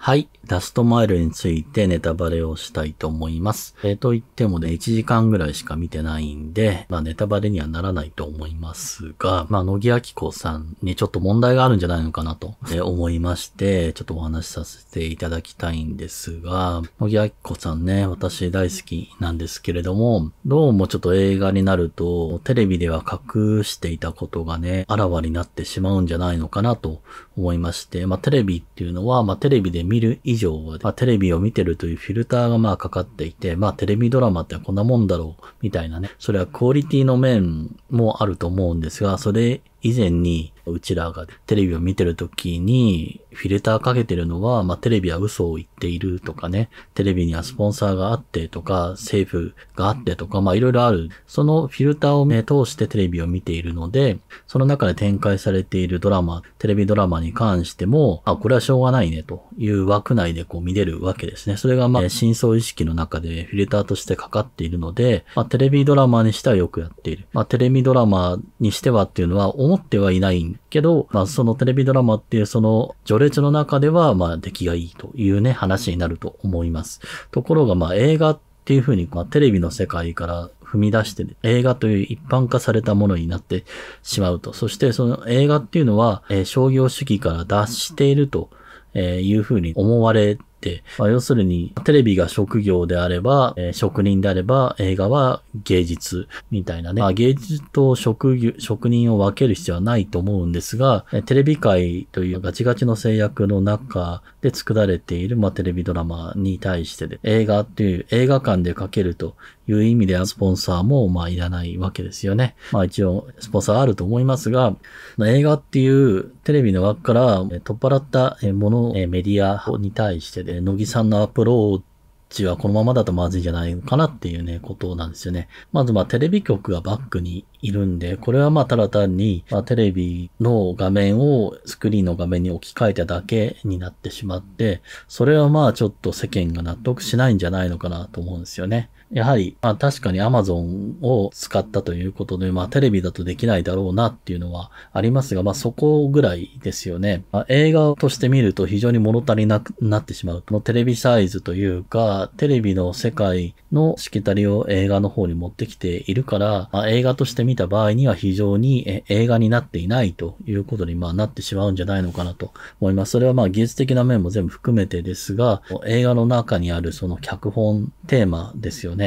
はい。ダストマイルについてネタバレをしたいと思います。えー、と言ってもね、1時間ぐらいしか見てないんで、まあネタバレにはならないと思いますが、まあ野木明子さんにちょっと問題があるんじゃないのかなと思いまして、ちょっとお話しさせていただきたいんですが、野木明子さんね、私大好きなんですけれども、どうもちょっと映画になると、テレビでは隠していたことがね、あらわになってしまうんじゃないのかなと思いまして、まあテレビっていうのは、まあテレビで見る以上は、まあ、テレビを見てるというフィルターがまあかかっていて、まあテレビドラマってこんなもんだろうみたいなね、それはクオリティの面もあると思うんですが、それ以前にうちらがテレビを見てる時にフィルターかけてるのは、まあ、テレビは嘘を言っているとかね、テレビにはスポンサーがあってとか、政府があってとか、まあいろいろある。そのフィルターを目通してテレビを見ているので、その中で展開されているドラマ、テレビドラマに関しても、あ、これはしょうがないねという枠内でこう見れるわけですね。それがまあ真相意識の中でフィルターとしてかかっているので、まあテレビドラマにしてはよくやっている。まあテレビドラマにしてはっていうのは思ってはいないけど、まあそのテレビドラマっていうその序列の中ではまあ出来がいいというね話になると思います。ところがまあ映画っていうふうに、まあ、テレビの世界から踏み出して、ね、映画という一般化されたものになってしまうと。そしてその映画っていうのは、えー、商業主義から脱しているというふうに思われ、まあ、要するに、テレビが職業であれば、えー、職人であれば、映画は芸術みたいなね、まあ、芸術と職業、職人を分ける必要はないと思うんですが、テレビ界というガチガチの制約の中で作られている、まあ、テレビドラマに対してで、映画っていう映画館で書けるという意味では、スポンサーも、まあ、いらないわけですよね。まあ、一応、スポンサーあると思いますが、映画っていうテレビの枠から取っ払ったもの、メディアに対してで、乃木さんのアプローチはこのままだとまずいんじゃないかなっていうね、ことなんですよね。まずまあテレビ局がバックにいるんで、これはまあただ単に、まあ、テレビの画面をスクリーンの画面に置き換えただけになってしまって、それはまあちょっと世間が納得しないんじゃないのかなと思うんですよね。やはり、まあ確かに Amazon を使ったということで、まあテレビだとできないだろうなっていうのはありますが、まあそこぐらいですよね。まあ、映画として見ると非常に物足りなくなってしまう。このテレビサイズというか、テレビの世界のしきたりを映画の方に持ってきているから、まあ、映画として見た場合には非常に映画になっていないということに、まあ、なってしまうんじゃないのかなと思います。それはまあ技術的な面も全部含めてですが、映画の中にあるその脚本テーマですよね。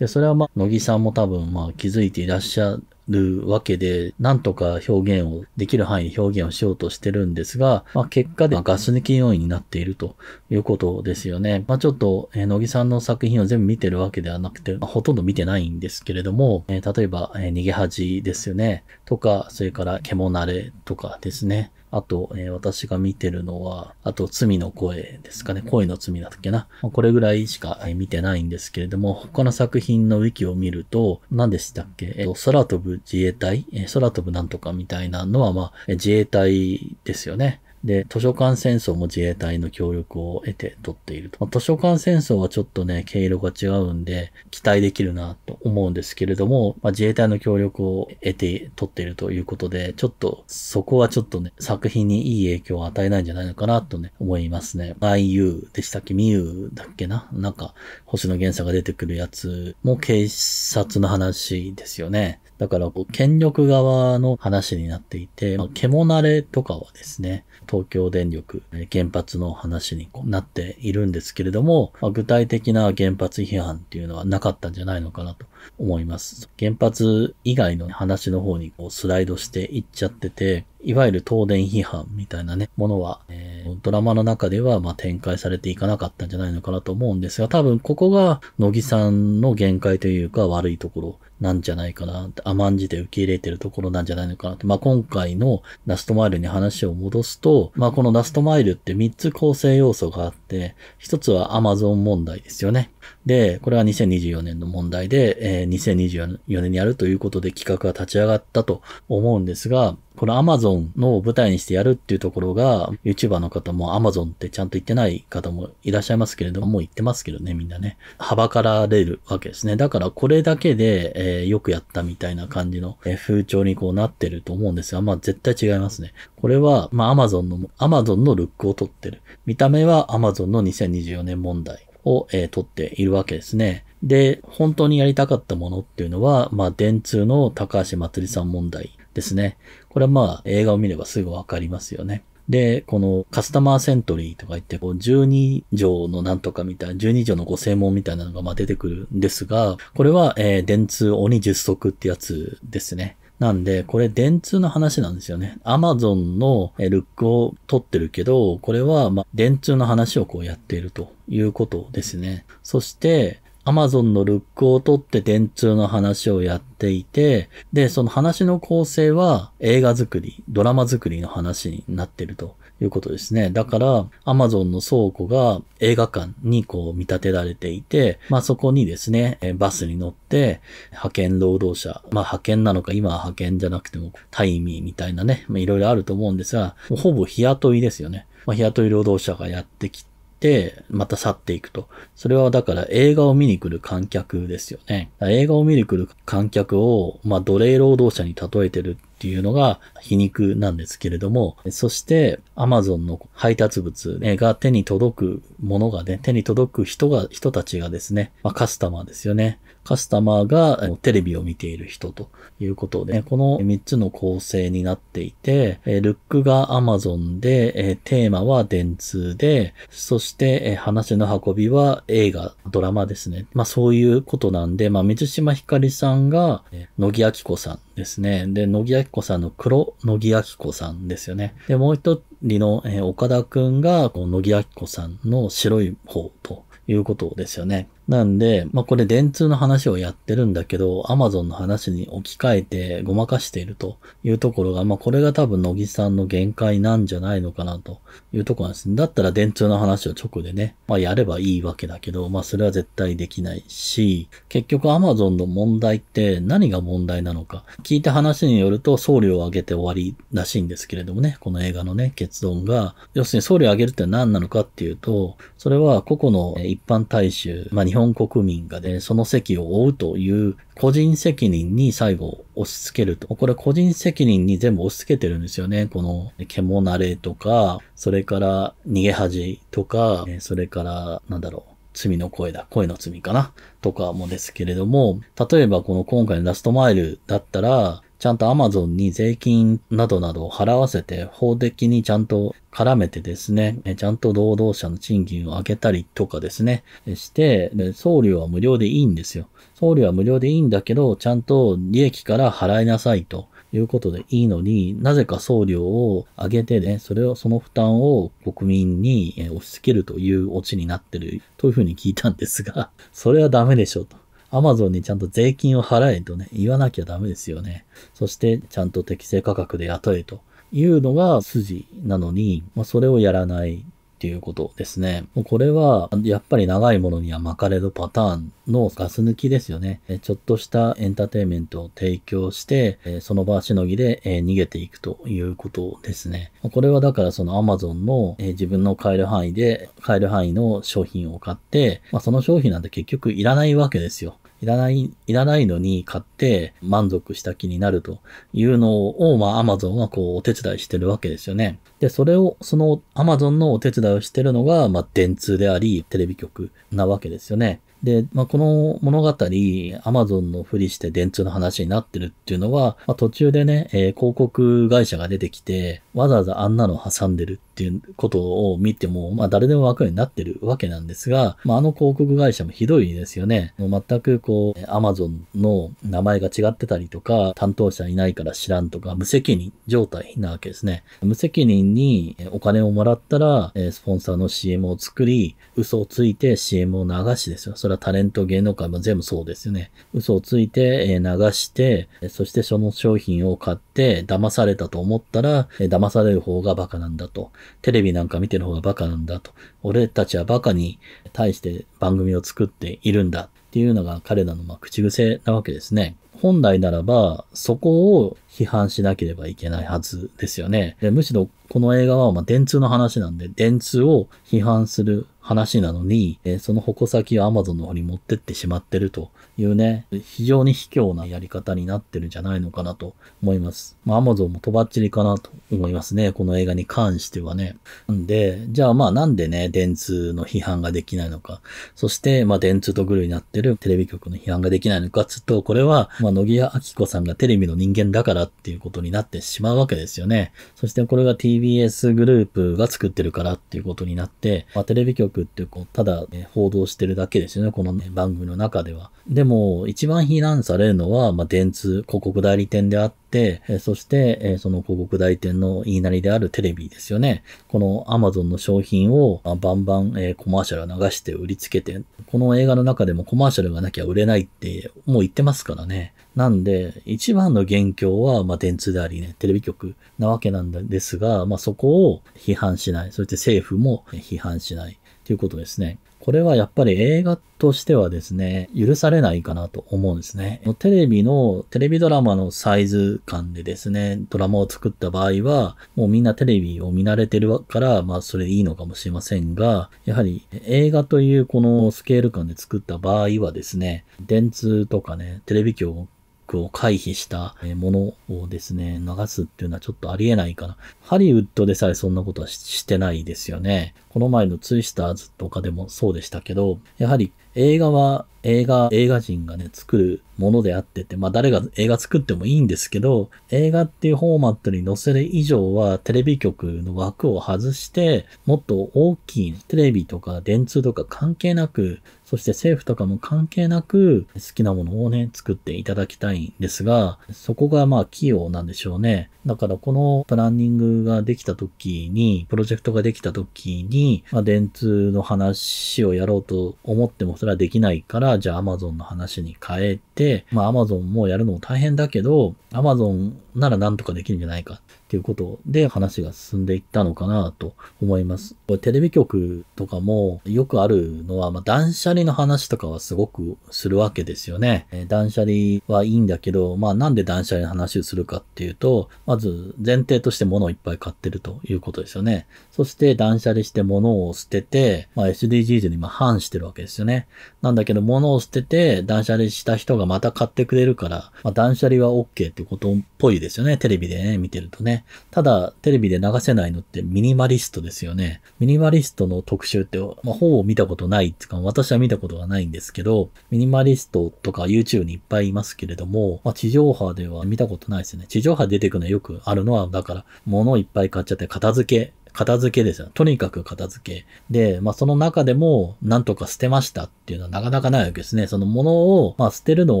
で、それはまあ、乃木さんも多分まあ気づいていらっしゃるわけで、なんとか表現を、できる範囲で表現をしようとしてるんですが、まあ、結果でガス抜き要因になっているということですよね。まあ、ちょっと、え乃木さんの作品を全部見てるわけではなくて、まあ、ほとんど見てないんですけれども、えー、例えば、え逃げ恥ですよね。とか、それから、獣慣れとかですね。あと、えー、私が見てるのは、あと、罪の声ですかね。声の罪だっけな。これぐらいしか見てないんですけれども、他の作品のウィキを見ると、何でしたっけ、えっと、空飛ぶ自衛隊、え空飛ぶなんとかみたいなのは、まあ、自衛隊ですよね。で、図書館戦争も自衛隊の協力を得て取っていると。まあ、図書館戦争はちょっとね、経路が違うんで、期待できるなと思うんですけれども、まあ、自衛隊の協力を得て取っているということで、ちょっと、そこはちょっとね、作品にいい影響を与えないんじゃないのかなとね、思いますね。IU でしたっけみゆだっけななんか、星野源さんが出てくるやつも警察の話ですよね。だから、こう、権力側の話になっていて、まあ、獣慣れとかはですね、東京電力、原発の話になっているんですけれども、まあ、具体的な原発批判っていうのはなかったんじゃないのかなと思います。原発以外の話の方にこうスライドしていっちゃってて、いわゆる東電批判みたいなね、ものは、えー、ドラマの中ではま展開されていかなかったんじゃないのかなと思うんですが、多分ここが乃木さんの限界というか悪いところなんじゃないかなって、甘んじて受け入れてるところなんじゃないのかなって。まあ、今回のラストマイルに話を戻すと、まあ、このラストマイルって3つ構成要素があって、1つは Amazon 問題ですよね。で、これは2024年の問題で、えー、2024年にやるということで企画が立ち上がったと思うんですが、このアマゾンの舞台にしてやるっていうところが、YouTuber の方もアマゾンってちゃんと言ってない方もいらっしゃいますけれども、もう言ってますけどね、みんなね。はばかられるわけですね。だからこれだけで、えー、よくやったみたいな感じの、えー、風潮にこうなってると思うんですが、まあ絶対違いますね。これは、まあゾンの、アマゾンのルックを取ってる。見た目はアマゾンの2024年問題を、えー、取っているわけですね。で、本当にやりたかったものっていうのは、まあ、電通の高橋まつりさん問題ですね。これはまあ映画を見ればすぐわかりますよね。で、このカスタマーセントリーとか言って、こう12条のなんとかみたいな、12条のご正門みたいなのがま出てくるんですが、これは、えー、電通鬼十足ってやつですね。なんで、これ電通の話なんですよね。アマゾンのルックを取ってるけど、これは、ま、電通の話をこうやっているということですね。そして、アマゾンのルックをとって電通の話をやっていて、で、その話の構成は映画作り、ドラマ作りの話になってるということですね。だから、アマゾンの倉庫が映画館にこう見立てられていて、まあそこにですね、バスに乗って、派遣労働者、まあ派遣なのか、今は派遣じゃなくても、タイミーみたいなね、まあいろいろあると思うんですが、ほぼ日雇いですよね。まあ、日雇い労働者がやってきて、て、また去っていくと。それはだから映画を見に来る観客ですよね。映画を見に来る観客を、まあ、奴隷労働者に例えてるっていうのが皮肉なんですけれども、そして Amazon の配達物が手に届くものがね、手に届く人が、人たちがですね、まあ、カスタマーですよね。カスタマーがテレビを見ている人ということで、この3つの構成になっていて、ルックが Amazon で、テーマは電通で、そして話の運びは映画、ドラマですね。まあそういうことなんで、まあ水島ひかりさんが野木明子さんですね。で、野木明子さんの黒野木明子さんですよね。で、もう一人の岡田くんが野木明子さんの白い方ということですよね。なんで、まあ、これ電通の話をやってるんだけど、アマゾンの話に置き換えてごまかしているというところが、まあ、これが多分野木さんの限界なんじゃないのかなというところなんですね。だったら電通の話を直でね、まあ、やればいいわけだけど、まあ、それは絶対できないし、結局アマゾンの問題って何が問題なのか、聞いた話によると送料を上げて終わりらしいんですけれどもね、この映画のね、結論が、要するに送料を上げるって何なのかっていうと、それは個々の一般大衆、まあ、日本本国民がね、その席を追うという個人責任に最後押し付けると。これ個人責任に全部押し付けてるんですよね。この、獣慣れとか、それから逃げ恥とか、それから、なんだろう。罪の声だ。声の罪かなとかもですけれども、例えばこの今回のラストマイルだったら、ちゃんと Amazon に税金などなどを払わせて、法的にちゃんと絡めてですね、ちゃんと労働者の賃金を上げたりとかですね、して、送料は無料でいいんですよ。送料は無料でいいんだけど、ちゃんと利益から払いなさいと。いうことでいいのに、なぜか送料を上げてね、それを、その負担を国民に押し付けるというオチになってるというふうに聞いたんですが、それはダメでしょうと。アマゾンにちゃんと税金を払えとね、言わなきゃダメですよね。そして、ちゃんと適正価格で雇えというのが筋なのに、まあ、それをやらないっていうことですね。もうこれは、やっぱり長いものには巻かれるパターンのガス抜きですよね。ちょっとしたエンターテインメントを提供して、その場しのぎで逃げていくということですね。これはだからその Amazon の自分の買える範囲で、買える範囲の商品を買って、まあ、その商品なんて結局いらないわけですよ。いらない、いらないのに買って満足した気になるというのを、まあ Amazon はこうお手伝いしてるわけですよね。で、それを、その Amazon のお手伝いをしてるのが、まあ電通であり、テレビ局なわけですよね。で、まあ、この物語、Amazon のふりして電通の話になってるっていうのは、まあ、途中でね、えー、広告会社が出てきて、わざわざあんなの挟んでるっていうことを見ても、まあ誰でもわかるようになってるわけなんですが、まああの広告会社もひどいですよね。もう全くこう、Amazon の名前が違ってたりとか、担当者いないから知らんとか、無責任状態なわけですね。無責任にお金をもらったら、スポンサーの CM を作り、嘘をついて CM を流しですよ。それはタレント、芸能界も全部そうですよね。嘘をついて流して、そしてその商品を買って騙されたと思ったら、騙される方がバカなんだと。テレビなんか見てる方がバカなんだと。俺たちはバカに対して番組を作っているんだっていうのが彼らのま口癖なわけですね。本来ならば、そこを批判しなければいけないはずですよね。でむしろこの映画はま電通の話なんで、電通を批判する話なのに、えその矛先を Amazon の方に持ってってしまってるというね、非常に卑怯なやり方になってるんじゃないのかなと思います。ま Amazon もとばっちりかなと思いますね、この映画に関してはね。んで、じゃあまあなんでね、電通の批判ができないのか、そしてまあ電通とグルになってるテレビ局の批判ができないのかつと、これはまあ、野木屋明子さんがテレビの人間だからっていうことになってしまうわけですよね。そしてこれが TBS グループが作ってるからっていうことになって、まあ、テレビ局ってこう、ただ、ね、報道してるだけですよね、この、ね、番組の中では。でも、一番非難されるのは、まあ、電通、広告代理店であって、、えそして、えその広告代理店の言いなりであるテレビですよね。この Amazon の商品を、まバンバン、えコマーシャルを流して売りつけて、この映画の中でもコマーシャルがなきゃ売れないってもう言ってますからね。なんで、一番の元凶は、まあ、電通でありね、テレビ局なわけなんですが、まあ、そこを批判しない。そして政府も批判しない。ということですね。これはやっぱり映画としてはですね、許されないかなと思うんですね。テレビの、テレビドラマのサイズ感でですね、ドラマを作った場合は、もうみんなテレビを見慣れてるから、まあそれでいいのかもしれませんが、やはり映画というこのスケール感で作った場合はですね、電通とかね、テレビ局ックを回避したものをですね、流すっていうのはちょっとありえないかな。ハリウッドでさえそんなことはしてないですよね。この前のツイスターズとかでもそうでしたけど、やはり映画は映画、映画人がね、作るものであってて、まあ誰が映画作ってもいいんですけど、映画っていうフォーマットに載せる以上はテレビ局の枠を外して、もっと大きいテレビとか電通とか関係なく、そして政府とかも関係なく好きなものをね、作っていただきたいんですが、そこがまあ器用なんでしょうね。だからこのプランニングができた時に、プロジェクトができた時に、まあ電通の話をやろうと思ってもそれはできないから、じゃあ Amazon の話に変えて、まあ Amazon もやるのも大変だけど、Amazon ならなんとかできるんじゃないかっていうことで話が進んでいったのかなと思います。これテレビ局とかもよくあるのは、まあ、断捨離の話とかはすごくするわけですよね。え断捨離はいいんだけど、まあなんで断捨離の話をするかっていうと、まず前提として物をいっぱい買ってるということですよね。そして断捨離して物を捨てて、まあ SDGs に今反してるわけですよね。なんだけど物を捨てて断捨離した人がまた買ってくれるから、まあ、断捨離は OK ってことっぽいですよね。テレビでね、見てるとね。ただ、テレビで流せないのってミニマリストですよね。ミニマリストの特集って、まあ、本を見たことないっていうか、私は見たことがないんですけど、ミニマリストとか YouTube にいっぱいいますけれども、まあ、地上波では見たことないですよね。地上波出てくのよくあるのは、だから、物をいっぱい買っちゃって片付け片付けですよ。とにかく片付け。で、まあその中でも、なんとか捨てましたっていうのはなかなかないわけですね。その物を、まあ捨てるの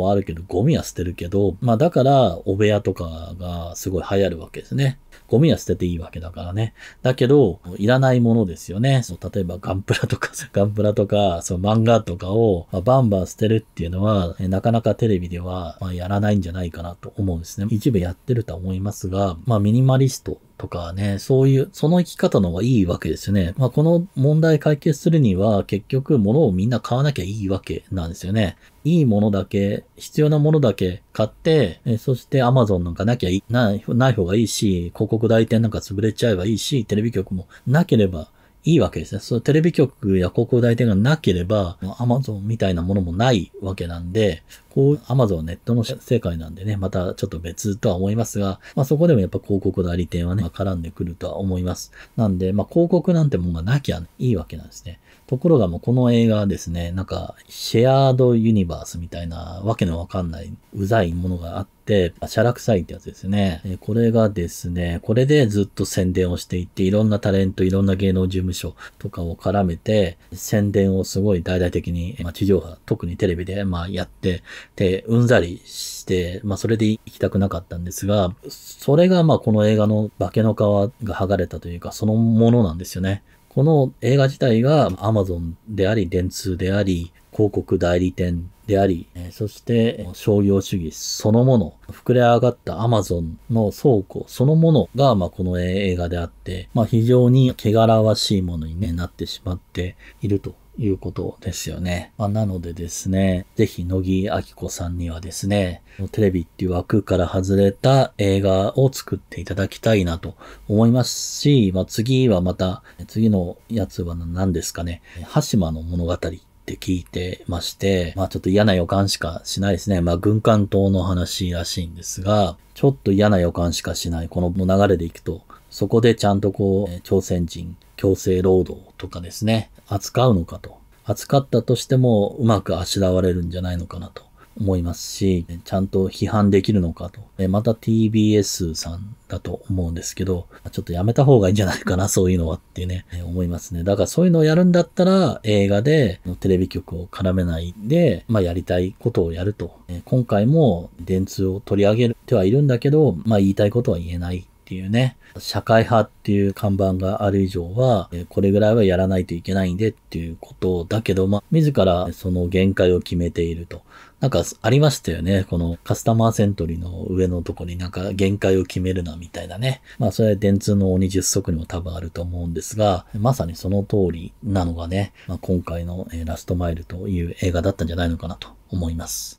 はあるけど、ゴミは捨てるけど、まあだから、お部屋とかがすごい流行るわけですね。ゴミは捨てていいわけだからね。だけど、いらないものですよね。そう例えばガンプラとか、ガンプラとか、そう漫画とかを、まあ、バンバン捨てるっていうのは、なかなかテレビでは、まあ、やらないんじゃないかなと思うんですね。一部やってるとは思いますが、まあミニマリストとかね、そういう、その生き方の方がいいわけですよね。まあ、この問題解決するには、結局物をみんな買わなきゃいいわけなんですよね。いいものだけ、必要なものだけ買って、えそして Amazon なんかなきゃいない、ない方がいいし、広告代理店なんか潰れちゃえばいいし、テレビ局もなければいいわけですね。そう、テレビ局や広告代理店がなければ、アマゾンみたいなものもないわけなんで、こう、アマゾンはネットの世界なんでね、またちょっと別とは思いますが、まあそこでもやっぱ広告代理店はね、まあ、絡んでくるとは思います。なんで、まあ広告なんてもんがなきゃいいわけなんですね。ところがもうこの映画はですね、なんかシェアードユニバースみたいなわけのわかんない、うざいものがあって、シャラ臭いってやつですね。これがですね、これでずっと宣伝をしていって、いろんなタレント、いろんな芸能事務所とかを絡めて、宣伝をすごい大々的に、まあ、地上波、特にテレビで、まあ、やって、で、うんざりして、まあ、それで行きたくなかったんですが、それがまあ、この映画の化けの皮が剥がれたというか、そのものなんですよね。この映画自体が Amazon であり、電通であり、広告代理店であり、そして商業主義そのもの、膨れ上がった Amazon の倉庫そのものが、まあ、この映画であって、まあ、非常に汚らわしいものに、ね、なってしまっているということですよね。まあ、なのでですね、ぜひ乃木明子さんにはですね、テレビっていう枠から外れた映画を作っていただきたいなと思いますし、まあ、次はまた、次のやつは何ですかね、羽島の物語って聞いてまして、まあちょっと嫌な予感しかしないですね。まあ軍艦島の話らしいんですが、ちょっと嫌な予感しかしない。この流れでいくと、そこでちゃんとこう、朝鮮人、強制労働とかですね、扱うのかと。扱ったとしてもうまくあしらわれるんじゃないのかなと思いますし、ちゃんと批判できるのかと。また TBS さんだと思うんですけど、ちょっとやめた方がいいんじゃないかな、そういうのはってね、思いますね。だからそういうのをやるんだったら、映画でテレビ局を絡めないで、まあやりたいことをやると。今回も電通を取り上げてはいるんだけど、まあ言いたいことは言えないっていうね、社会派っていう看板がある以上は、これぐらいはやらないといけないんでっていうことだけど、まあ、自らその限界を決めていると。なんかありましたよね。このカスタマーセントリーの上のとこになんか限界を決めるなみたいなね。まあそれは電通の鬼十足にも多分あると思うんですが、まさにその通りなのがね、まあ、今回のラストマイルという映画だったんじゃないのかなと思います。